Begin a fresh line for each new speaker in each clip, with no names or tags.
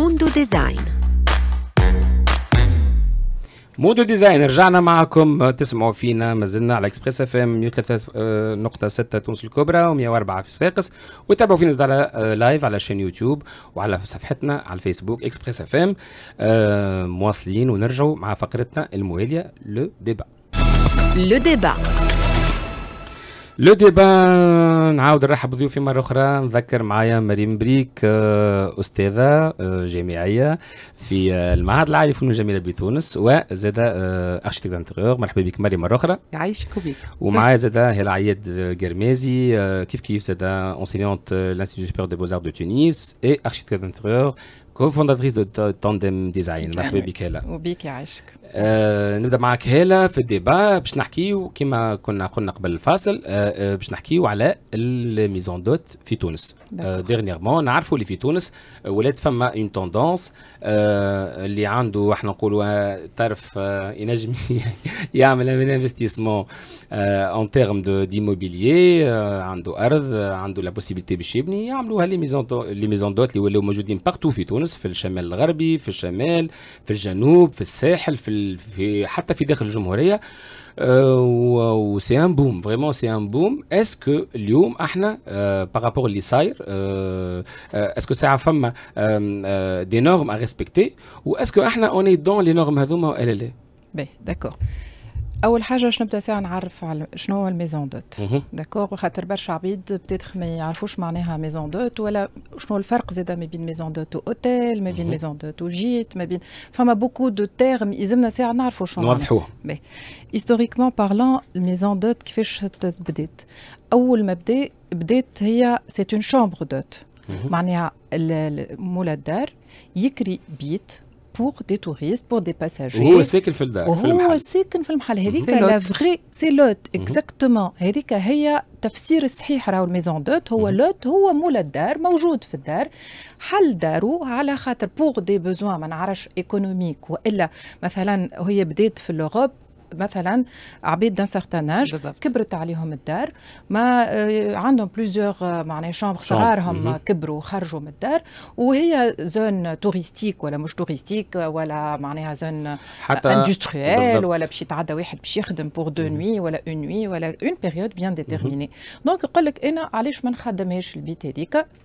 موندو ديزاين
مودو ديزاين رجعنا معكم تسمعوا فينا مازلنا على اكسبريس اف ام 103.6 تونس الكبرى و104 في صفاقس وتابعوا فينا زاد على لايف على شان يوتيوب وعلى صفحتنا على الفيسبوك اكسبريس اف ام مواصلين ونرجعوا مع فقرتنا المواليه لو ديبا لو ديبا لو ديبا نعاود نرحب بضيوفي مره اخرى نذكر معايا مريم بريك آه، استاذه آه، جامعيه في آه، المعهد العالي للفنون الجميله بتونس وزاد ارشيتكت انتيريور مرحبا بك مريم مره اخرى يعيشك وبيك ومعايا زاد هلا عياد قرمازي كيف كيف زاد أونسينيونت لانستيتيو سوبير دي بوزار دو تونس اي ارشيتكت كوفونداتريس دو تاندم ديزاين مرحبا بك هلا
وبيك يعيشك
آه نبدا معك هلا في الديبا باش نحكيو كما كنا قلنا قبل الفاصل آه, آه، باش نحكيو على الميزون دوت في تونس آه ديرنيغمون نعرفوا اللي في تونس آه، ولات فما اون توندونس آه اللي عنده احنا نقولوا آه، طرف آه ينجم يعمل ان انفستيسمون اون تيرم دو ديموبيليي آه عنده ارض عنده لا بوسيبيليتي باش يبني يعملوها لي ميزون لي ميزون دوت اللي ولاو موجودين بارتو في تونس تونس في الشمال الغربي في الشمال في الجنوب في الساحل في, في حتى في داخل الجمهوريه وسي ان بوم فريمون سي ان بوم اسكو اليوم احنا بارابور اللي صاير اسكو ساعه فما دي نورم ا ريسبكتي واسكو احنا اوني دون لي نورم هذوما ولا لا باهي داكور
اول حاجه باش نبدا ساعه نعرف على شنو هو الميزون دوت داكوغ خاطر برشا عبيد بتيتخ ما يعرفوش معناها ميزون دوت ولا شنو الفرق زاد ما بين ميزون دوت واوتيل ما بين ميزون دوت وجيت ما بين فما بوكو دو تيرم يلزمنا ساعه نعرفوا شنو نوضحوه مي هيستوريكمون بارلون الميزون دوت كيفاش بدات اول ما بدا بدات هي سيت اون شومبر دوت معناها مولا الدار يكري بيت pour des touristes pour des passagers وهو ساكن في الدار وهو في المحل. ساكن في المحل هذيك لا فغي سي لوت اكزاكتومون هذيك هي تفسير الصحيح راهو الميزون دوت هو لوت هو مول الدار موجود في الدار حل دارو على خاطر بوغ دي بوزوان ما نعرفش ايكونوميك والا مثلا هي بدات في الاوروب مثلا عبيد دان سارتان اج كبرت عليهم الدار ما آه، عندهم بلوزيور آه، معناها شامبر صغارهم mhm. كبروا وخرجوا من الدار وهي زون توريستيك ولا مش توريستيك آه، ولا معناها زون حتى اندستريال ولا باش يتعدى واحد باش يخدم بور دو نوي ولا اون نوي ولا اون بيريود بيان ديتيرميني دونك يقول لك انا علاش ما نخدمهاش البيت هذيك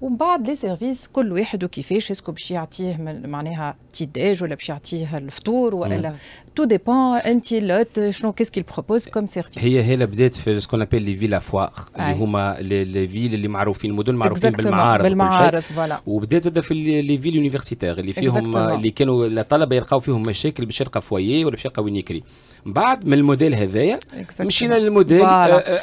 ومن بعد لي سيرفيس كل واحد وكيفاش اسكو باش يعطيه معناها بتي ديج ولا باش يعطيه الفطور والا تو ديبون انت لوت شنو كيس كيل بروبوز كوم سيرفيس هي
هي بدات في سكون ابيل لي فيلا فواغ اللي هما لي فيل اللي معروفين المدن معروفين بالمعارض بالمعارض فوالا وبدات زاد في لي فيل يونيفرسيتير اللي فيهم اللي كانوا الطلبه يلقاو فيهم مشاكل باش يلقى فوايي ولا باش يلقى وين يكري mais le modèle est Mishina le modèle,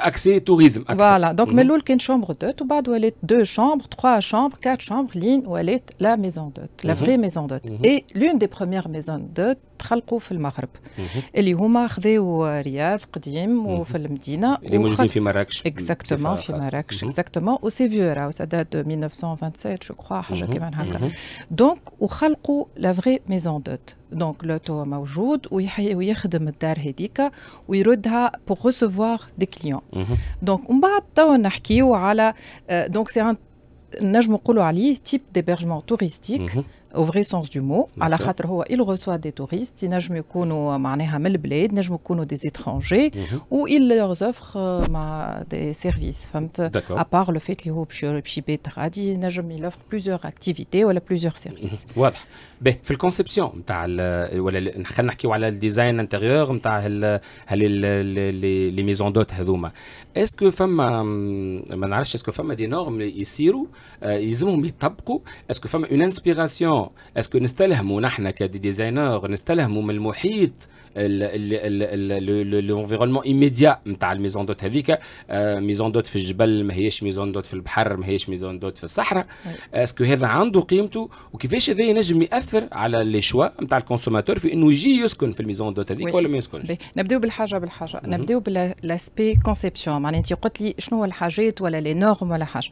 accès tourisme.
Voilà, donc mhm. Meloul qu'est une chambre d'hôte, ou Bad, où elle est deux chambres, trois chambres, quatre chambres, ligne où elle est la maison d'hôte, la mhm. vraie maison d'hôte. Mhm. Et l'une des premières maisons d'hôte... تخلقوا في المغرب اللي هما خذاو رياض قديم وفي المدينه اللي موجودين في مراكش اكزاكتومون في مراكش اكزاكتومون سي فيو راهو دات 1927 جو كخوا حاجه كيما هكا دونك وخلقوا لا فغي ميزون دوت دونك لوتو موجود ويخدم الدار هذيك ويردها بور ريسيفوار دي كليون دونك ومن بعد توا نحكيو على دونك سي ان نجم نقولوا عليه تيب ديبرجمون توريستيك au vrai sens du mot. À la il reçoit des touristes, des étrangers, mhm. ou il leur offre euh, des services. À part le fait qu'il offre plusieurs activités ou plusieurs services. Mhm.
Voilà. Mais, dans la conception, on le design intérieur, les maisons d'hôtes, est-ce que femme, euh, est-ce que femme a des normes ici, euh, ils ont mis est-ce que femme une inspiration اسكو نستلهموا نحن ديزاينر نستلهموا من المحيط لونفيرونمون ايميديا نتاع الميزون دوت هذيك آه، ميزون دوت في الجبل ما هيش ميزون دوت في البحر ما هيش ميزون دوت في الصحراء اسكو هذا عنده قيمته وكيفاش هذا ينجم ياثر على لي شوا نتاع الكونسوماتور في انه يجي يسكن في الميزون دوت هذيك ولا ما يسكنش
نبداو بالحاجه بالحاجه نبداو بالاسبي كونسيبسيون معناها انت قلت لي شنو هو الحاجات ولا لي نورم ولا حاجه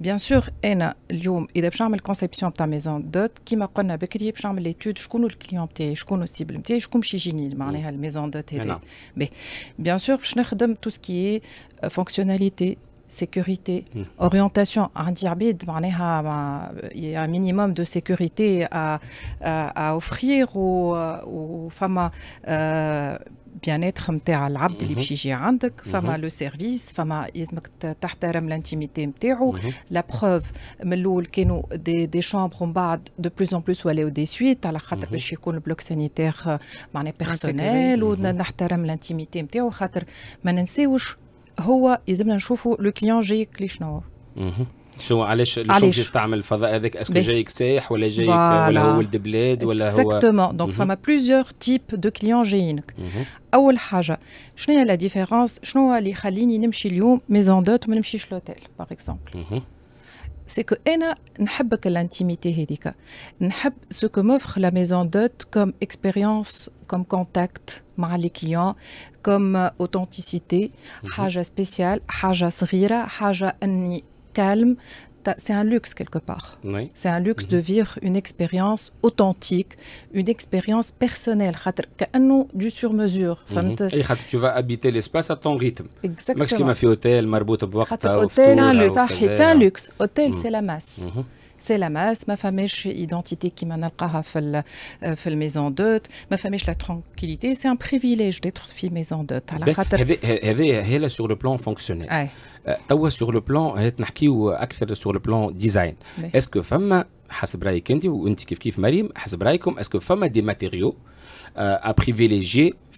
بيان سور انا اليوم اذا باش نعمل كونسيبسيون تاع ميزون دوت كيما قلنا بكري باش نعمل ليتود شكون الكليون تاعي شكون السيبل تاعي شكون باش يجيني les halles maison de télé mais bien sûr je ne redonne tout ce qui est fonctionnalité sécurité, hmm. orientation. Un diarbid, il y a un minimum de sécurité à, à, offrir aux, euh, aux femmes. Euh, bien-être mtaa mm l'abd -hmm. li bchiji عندك فما le service fama yezmek tahtaram l'intimité mtaou mm la preuve mloul kaino des des chambres mbaad de plus en plus ou des suites ala khater mm -hmm. le bloc sanitaire euh, mane personnel ou mm -hmm. nahtaram l'intimité mtaou khater ma nansiwch هو يلزمنا نشوفوا لو كليون جايك ليش شنو
شو علاش علاش يستعمل الفضاء هذاك اسكو جايك سايح ولا جايك ولا هو ولد بلاد ولا هو اكزاكتومون دونك فما
بليزيور تيب دو كليون جايينك اول حاجه شنو هي لا ديفيرونس شنو هو اللي يخليني نمشي اليوم ميزون دوت وما نمشيش لوتيل باغ اكزومبل سكو انا نحبك الانتيميتي هذيك نحب سو كو موفر لا ميزون دوت كوم اكسبيريونس كوم كونتاكت مع لي كليون comme euh, authenticité, mhm. haja spéciale, haja srira, haja calme. C'est un luxe quelque part. C'est un luxe de mhm. vivre une expérience authentique, une expérience personnelle. Du sur-mesure. Mhm. Et
Tu vas habiter l'espace à ton rythme. Exactement. Hôtel, c'est un luxe.
Hôtel, c'est la masse c'est la masse. Ma femme identité qui m'a fait la maison d'hôte. Ma femme la tranquillité. C'est un privilège d'être fille maison d'hôte.
Elle est sur le plan fonctionnel. Euh, tawa sur le plan, euh, ou euh, sur le plan design. Est-ce que femme, a, des matériaux à privilégier?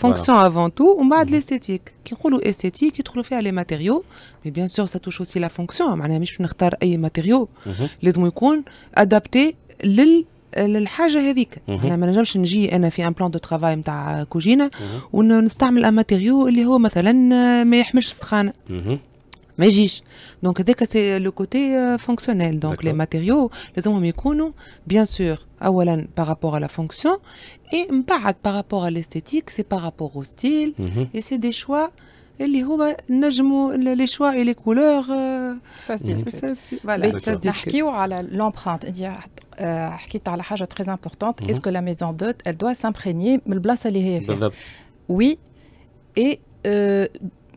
فونكسيون افون تو ومن بعد الاستيتيك كي نقولوا استيتيك يدخلوا فيها لي ماتيريو مي بيان سور سا توش اوسي لا فونكسيون معناها مش نختار اي ماتيريو لازم يكون ادابتي لل للحاجه هذيك انا ما نجمش نجي انا في ان بلان دو ترافاي نتاع كوجينه ونستعمل ان ماتيريو اللي هو مثلا ما يحملش السخانه magique. Donc, dès que c'est euh, le côté euh, fonctionnel, donc les matériaux, les hommes bien sûr, par rapport à la fonction, et par rapport à l'esthétique, c'est par rapport au style, mhm. et c'est des choix. Les choix et les couleurs, euh, ça se dit. Ça se
Voilà. l'empreinte. L'empreinte, qui est la très importante, mhm. est-ce que la maison d'hôte, elle doit s'imprégner le de la place Oui. Et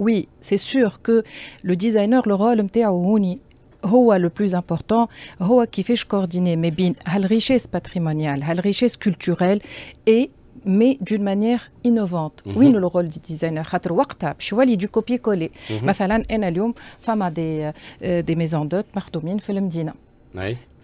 Oui, c'est sûr que le designer, le rôle le plus important. C'est rôle qui fait que je coordonne richesse patrimoniale, cette richesse culturelle, mais d'une manière innovante. Mhm. Oui, le rôle du designer, C'est je du copier-coller. Par mhm. des maisons d'hôtes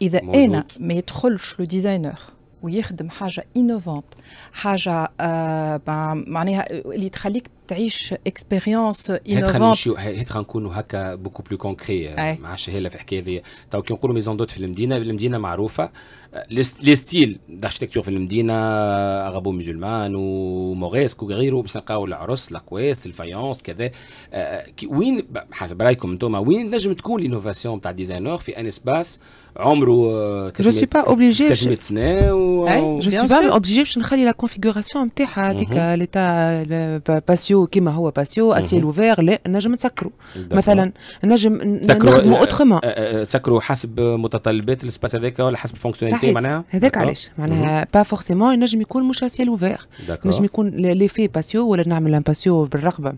اذا موجود. انا ما يدخلش لو ديزاينر ويخدم حاجه انوفونت حاجه آه معناها اللي تخليك تعيش اكسبيريونس انوفون
هيت غنكونوا هكا بوكو بلو كونكري مع الشهاله في الحكايه هذه تو طيب، كي نقولوا ميزون دوت في المدينه المدينه معروفه لي ستيل داركتيكتور في المدينه اغابو ميزولمان وموغيسك وغيره باش نلقاو العرس الاقواس الفايونس كذا آه، وين حسب رايكم انتم وين نجم تكون لينوفاسيون تاع ديزاينور في ان اسباس عمره جو سي با اوبليجي سنه و جو سي با اوبليجي
باش نخلي لا كونفيغوراسيون نتاعها هذيك ليتا باسيو باسيو كيما هو باسيو اسيل اوفير لا نجم نسكروا مثلا نجم نخدموا اوترومون
سكروا حسب متطلبات السباس هذاك ولا حسب فونكسيوناليتي معناها هذاك علاش معناها
با فورسيمون نجم يكون مش اسيل اوفير نجم يكون لي في باسيو ولا نعمل ان باسيو بالرقبه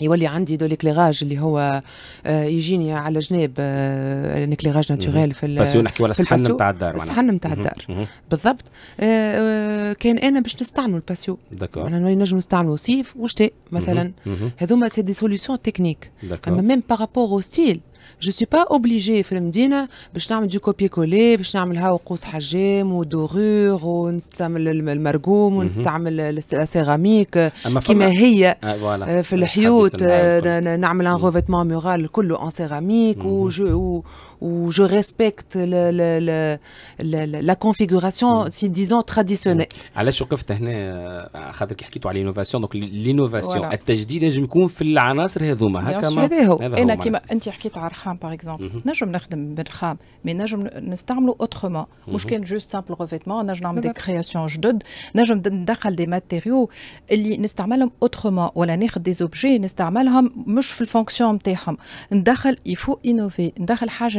يولي عندي دو ليكليراج اللي هو آه، يجيني على جناب آه، ليكليراج ناتوريل في بس نحكيو على الصحن نتاع الدار الصحن نتاع الدار بالضبط آه، كان انا باش نستعملوا الباسيو انا نجم نستعملو صيف وشتاء مثلا هذوما سي دي سوليسيون تكنيك اما ميم بارابور او ستيل جو سوي با اوبليجي في المدينه باش نعمل دي كوبي كولي باش نعملها وقوس حجام ودوغور ونستعمل المرقوم ونستعمل السيراميك كما هي آه، آه، في الحيوت آه، نعمل ان غوفيتمون ميورال كله ان سيراميك où je respecte le, le, le, la configuration, mm. si disons, traditionnelle. Mm.
على شو وقفت هنا خاطرك حكيتوا على l'innovation دونك l'innovation التجديد نجم يكون في العناصر هذوما هكا هذا هو انا كيما
انت حكيت على الرخام باغ اكزومبل نجم نخدم بالرخام مي نجم نستعمله اوترومون مش كان جوست سامبل غوفيتمون نجم نعمل دي كرياسيون جدد نجم ندخل دي ماتيريو اللي نستعملهم اوترومون ولا ناخذ دي زوبجي نستعملهم مش في الفونكسيون نتاعهم ندخل يفو انوفي ندخل حاجه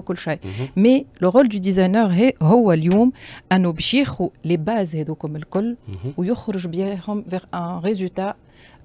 Mhm. Mais le rôle du designer est de faire les bases de la colonne et de faire les choses vers un résultat.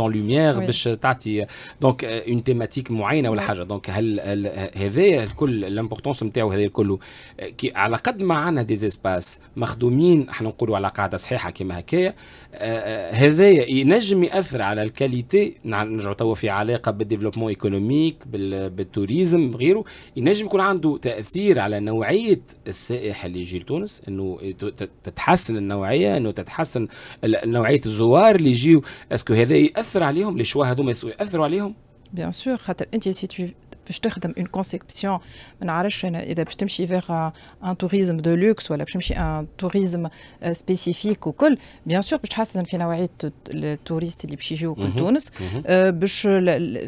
ميز اون لوميير باش تعطي دونك اون تيماتيك معينه ولا حاجه دونك هل هذا الكل لامبورتونس نتاعو هذا الكل على قد ما عندنا دي زيسباس مخدومين احنا نقولوا على قاعده صحيحه كما هكايا آه، آه، هذا ينجم ياثر على الكاليتي نرجعوا توا في علاقه بالديفلوبمون ايكونوميك بالتوريزم غيره ينجم يكون عنده تاثير على نوعيه السائح اللي يجي لتونس انه تتحسن النوعيه انه تتحسن نوعيه الزوار اللي يجيو اسكو هذا ياثر ياثر عليهم لي شوا هذوما ياثروا عليهم
بيان سور خاطر انت سي تو باش تخدم اون كونسيبسيون ما نعرفش انا اذا باش تمشي فيغ ان توريزم دو لوكس ولا باش تمشي ان توريزم سبيسيفيك وكل بيان سور باش تحسن في نوعيه التوريست اللي باش يجيو كل تونس آه، باش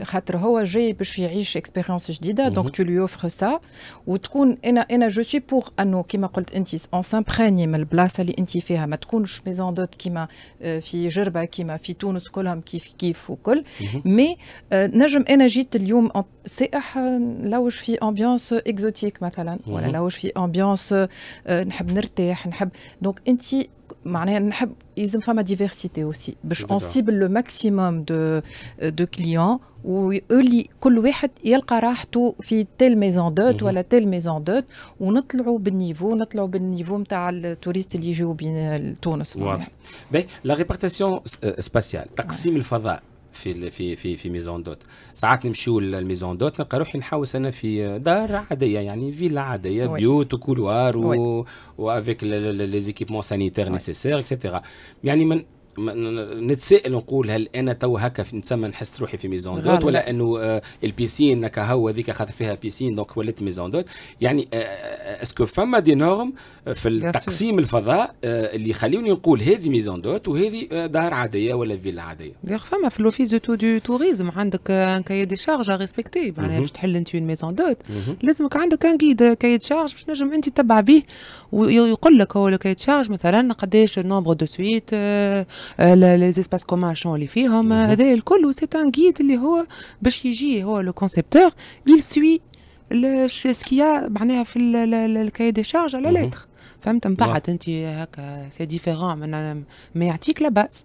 خاطر هو جاي باش يعيش اكسبيريونس جديده دونك تو لي اوفر سا وتكون انا انا جو سوي بور انه كيما قلت انت اون سامبريني من البلاصه اللي انت فيها ما تكونش ميزون دوت كيما آه، في جربه كيما في تونس كلهم كيف كيف وكل مي آه، نجم انا جيت اليوم سائح راح نلوج في امبيونس اكزوتيك مثلا ولا نلوج في امبيونس آه، نحب نرتاح نحب دونك انت معناها نحب يلزم فما ديفيرسيتي اوسي باش اونسيبل لو ماكسيموم دو دو كليون ويقولي كل واحد يلقى راحته في تيل ميزون دوت ولا تيل ميزون دوت ونطلعوا بالنيفو نطلعوا بالنيفو نتاع التوريست اللي يجيو بين تونس
باهي لا ريبارتيسيون سباسيال تقسيم الفضاء في في في في ميزون دوت ساعات نمشيو للميزون دوت نلقى روحي نحوس انا في دار عاديه يعني فيلا عاديه oui. بيوت وكولوار و... وافيك لي زيكيبمون سانيتير نيسيسير اكسيتيرا يعني من نتسائل نقول هل انا تو هكا نسمى نحس روحي في ميزون دوت ولا انه آه، البيسين هكا هو هذيك خاطر فيها بيسين دونك ولات ميزون دوت يعني آه، آه، اسكو فما دي نورم في تقسيم الفضاء اللي يخليوني نقول هذه ميزون دوت وهذه دار عاديه ولا فيلا عاديه
دير فما في لوفيس دو دو توريزم عندك ان كاي دي شارج ريسبكتي معناها باش تحل انت ميزون دوت mhm. لازمك عندك ان كيد كاي شارج باش نجم انت تتبع به ويقول لك هو دي شارج مثلا قداش نومبر دو سويت les espaces communs sont les firmes c'est un guide qui, هو le concepteur il suit ce qu'il y a dans le cahier des charges à la mhm. lettre euh, c'est différent mais يعطيك euh, la base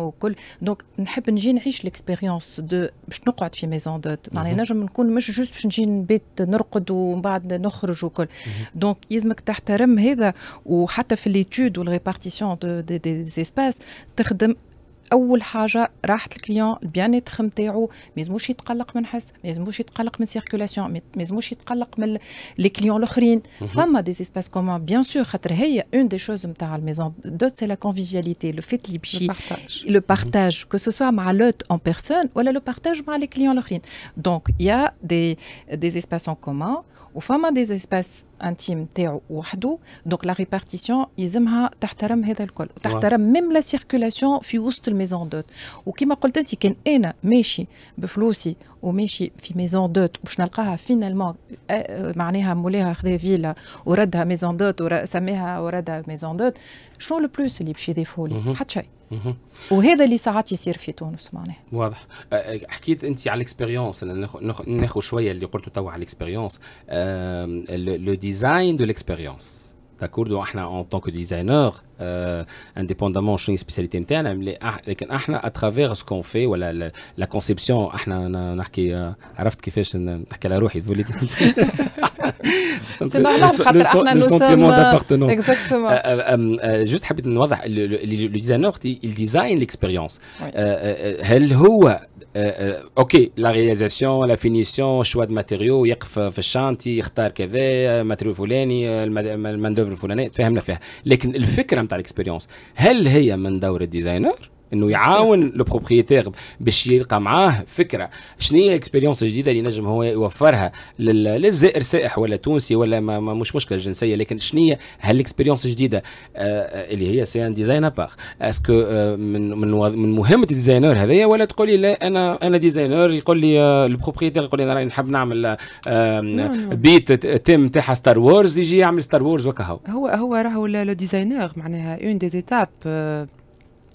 وكل دونك نحب نجي نعيش ليكسبيريونس دو باش نقعد في ميزون دوت معناها نجم نكون مش جوست باش نجي نبيت نرقد ومن بعد نخرج وكل دونك يلزمك تحترم هذا وحتى في ليتود والريبارتيسيون دو دي, دي, دي, تخدم la les clients. des espaces communs, bien sûr, y des choses c'est la convivialité, le fait
le partage,
que ce soit en personne ou le partage avec les clients. Donc, il y a des espaces en commun ou des espaces انتيم تاعو وحده دونك لا ريبارتيسيون يلزمها تحترم هذا الكل وتحترم ميم لا سيركولاسيون في وسط الميزون دوت وكما قلت انت كان انا ماشي بفلوسي وماشي في ميزون دوت باش نلقاها فينالمون آه، آه، معناها مولاها خذا فيلا وردها ميزون دوت وسميها وردها ميزون دوت شنو لو بلوس اللي باش يضيفه لي حتى شيء وهذا اللي ساعات يصير في تونس معناها
واضح آه، حكيت انت على الاكسبيريونس ناخذ شويه اللي قلته توا على الاكسبيريونس لو design de l'expérience. D'accord Donc, en tant que designer, euh, indépendamment de la spécialité interne, ah, à, travers ce qu'on fait, la, conception, c'est normal, le, le, le, le sentiment euh, d'appartenance. Exactement. Euh, euh, euh, euh juste, le, le, le designer, il design l'expérience. Elle oui. Euh, euh, ok, la réalisation, la finition, choix de matériaux, il y a un chantier, il y a un matériau, le mandeuvre, le fait. Mais le fait نتاع الاكسبيريونس هل هي من دور الديزاينر انه يعاون البروبريتير باش يلقى معاه فكره شنو هي الاكسبيريونس الجديده اللي نجم هو يوفرها للزائر سائح ولا تونسي ولا ما مش مشكله جنسيه لكن شنو هي هالاكسبيريونس الجديده آه،, آه اللي هي سي ان ديزاين ابار اسكو آه من من من مهمه الديزاينر هذايا ولا تقول لي لا انا انا ديزاينر يقول لي آه البروبريتير يقول لي انا راني نحب نعمل بيت آه، تيم تاعها ستار وورز يجي يعمل ستار وورز وكهو
هو هو راهو لو ديزاينر معناها اون دي زيتاب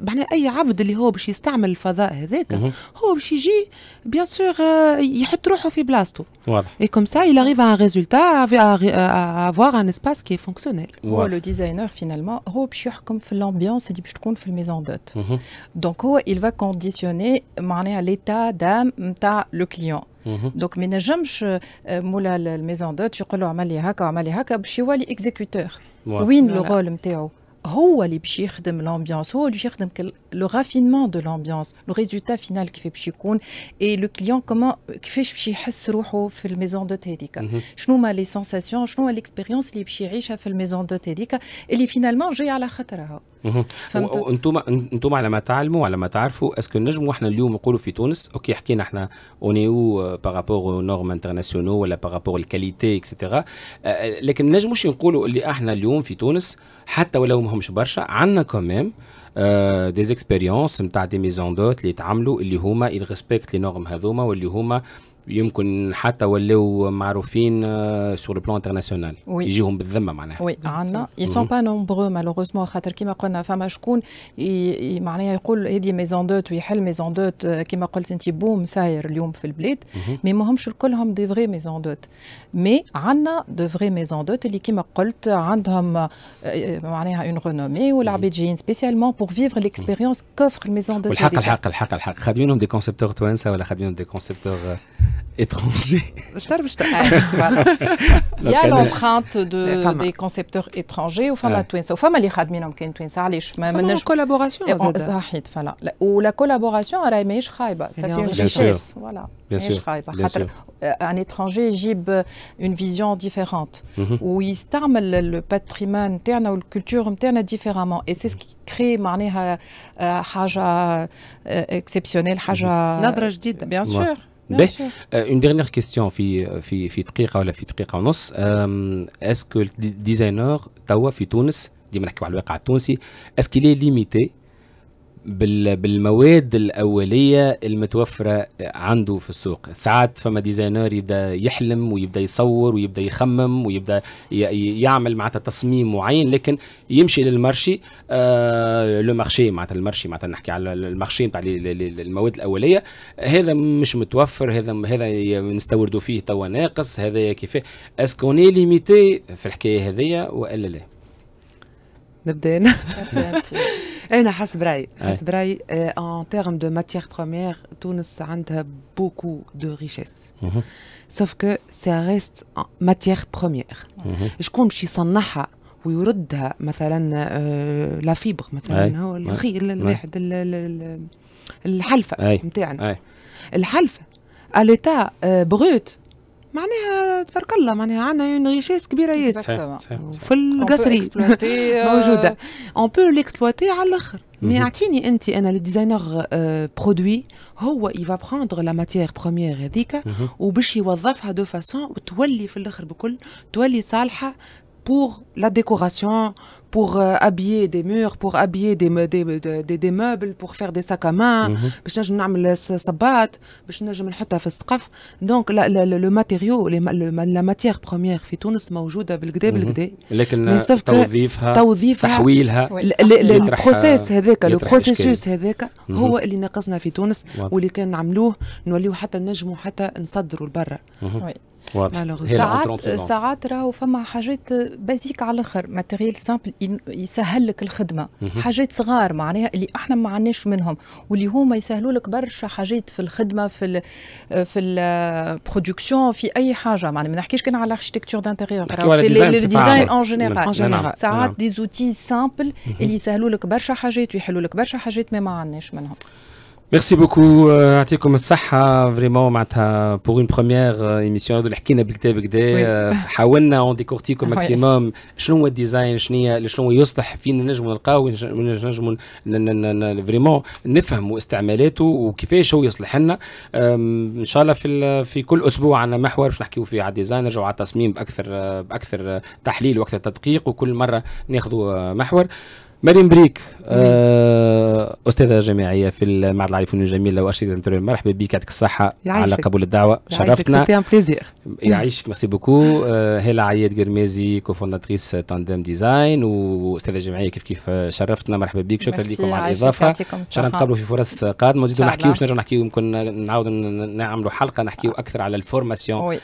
معناها اي عبد اللي هو باش يستعمل الفضاء هذاك هو باش يجي بيان سور يحط روحه في بلاصتو واضح اي كوم سا il arrive à un résultat à avoir un espace qui est fonctionnel هو لو ديزاينر فينالمون هو باش يحكم
في الامبيونس اللي باش تكون في الميزون دوت دونك هو il va conditionner معناها l'état d'âme نتاع لو كليون دونك ما نجمش مولا الميزون دوت يقول له اعمل لي هكا وعمل لي هكا باش يولي اكزيكوتور وين لو رول نتاعو c'est Oh, qui piches de l'ambiance, oh, les piches le raffinement de l'ambiance, le résultat final qui fait pichoune et le client comment qui fait piches sur où fait maison de tédika. Je nous à les sensations, je nous à l'expérience les piches qui a fait le maison de tédika et il finalement j'ai à la chatera.
وانتم انتم على ما تعلموا على ما تعرفوا اسكو نجموا احنا اليوم نقولوا في تونس اوكي حكينا احنا اونيو بارابور او نورم انترناسيونو ولا بارابور الكاليتي اكسيتيرا لكن نجموش نقولوا اللي احنا اليوم في تونس حتى ولو ماهمش برشا عندنا كوميم دي زيكسبيريونس نتاع دي ميزون دوت اللي تعملوا اللي هما يل ريسبكت لي نورم هذوما واللي هما يمكن حتى ولاو معروفين سور البلان انترناسيونال يجيهم بالذمه معناها
وي عندنا اي سون با نومبرو مالوغوزمون خاطر كيما قلنا فما شكون معناها يقول هذه ميزون دوت ويحل ميزون دوت آه، كيما قلت انت بوم ساير اليوم في البلاد مي ماهمش كلهم دي فغي ميزون دوت مي عندنا دو فغي ميزون دوت اللي كيما قلت عندهم آه، آه، معناها اون رونومي والعباد جايين سبيسيالمون بور فيفر ليكسبيريونس كوفر الميزون دوت والحق الحق
الحق الحق خادمينهم دي كونسيبتور توانسه ولا خادمينهم دي كونسيبتور étranger. Il y a l'empreinte
de, des concepteurs étrangers. Au fond, ouais. au fond, les radmin ont qu'une twin salish. Mais une collaboration. Eh, Zahid, voilà. Ou la collaboration à la mais ça fait une richesse. Voilà. Bien eh, sûr. Eh ben, euh, un étranger gibe euh, une vision différente. Mhm. Ou il stamme le patrimoine interne ou la culture interne hum, différemment. Et c'est ce qui crée, marne, euh, haja exceptionnel, haja. Navrajdid. Bien sûr. به
اون ديرنيير كيستيون في في في دقيقه ولا في دقيقه ونص اسكو الديزاينر توا في تونس ديما نحكيو على الواقع التونسي اسكو لي ليميتي بالمواد الاوليه المتوفره عنده في السوق ساعات فما ديزاينر يبدا يحلم ويبدا يصور ويبدا يخمم ويبدا يعمل معناتها تصميم معين لكن يمشي للمارشي آه لو مارشي معناتها المارشي معناتها نحكي على المارشي نتاع المواد الاوليه هذا مش متوفر هذا هذا نستوردوا فيه توا ناقص هذا كيفاه اسكو ليميتي في الحكايه هذه والا لا
نبدا انا انا حسب رايي حسب رايي ان تيرم دو ماتيير بروميير تونس عندها بوكو دو ريشيس سوف كو سي ريست ماتيير بروميير شكون باش يصنعها ويردها مثلا لا آه، فيبر مثلا هو الخيل الواحد الحلفه نتاعنا الحلفه اليتا آه، بروت معناها تبارك الله معناها عندنا اون ريشيس كبيره ياسر في القصري euh, موجوده اون بو ليكسبلوتي على الاخر مي اعطيني انت انا لو ديزاينر برودوي هو يفا بروندغ لا ماتيغ بروميير هذيك mhm. وباش يوظفها دو فاسون وتولي في الاخر بكل تولي صالحه pour la décoration, pour euh, habiller des murs, pour habiller des, des, des, meubles, pour faire des sacs à main, donc mhm. la, le matériau, les, la, matière première, mais le process, processus, le processus, le processus, ساعات ساعات
راهو فما حاجات بازيك على الاخر ماتيريال سامبل يسهل لك الخدمه حاجات صغار معناها اللي احنا ما عندناش منهم واللي هما يسهلوا لك برشا حاجات في الخدمه في الـ في البرودكسيون في اي حاجه معناها ما نحكيش كان على الاركتيكتور دانتيريور في الديزاين اون جينيرال ساعات دي زوتي سامبل اللي يسهلوا لك برشا حاجات ويحلوا لك برشا حاجات ما ما عندناش منهم
ميرسي بوكو يعطيكم الصحة فريمون معناتها بوغ اون بروميير ايميسيون هذو اللي حكينا بكدا بكدا حاولنا اون ديكورتيكو ماكسيموم شنو هو الديزاين شنو شنو هو يصلح فين نجم نلقاو وين فريمون نفهموا استعمالاته وكيفاش هو يصلح لنا ان شاء الله في في كل اسبوع عندنا محور باش نحكيو فيه على الديزاين نرجعوا على التصميم باكثر باكثر تحليل واكثر تدقيق وكل مرة ناخذوا محور مريم بريك آه استاذه جامعيه في المعهد العالي الجميل لو وارشيتكتور مرحبا بك يعطيك الصحه على قبول الدعوه شرفتنا يعيشك ميرسي بوكو آه هلا عياد قرمازي كوفونداتريس تاندم ديزاين واستاذه جامعيه كيف كيف شرفتنا مرحبا بك شكرا لكم على الاضافه ان شاء الله نتقابلوا في فرص قادمه ونزيدوا نحكيو باش نرجعوا نحكيو يمكن نعاودوا نعملوا حلقه نحكيو اكثر على الفورماسيون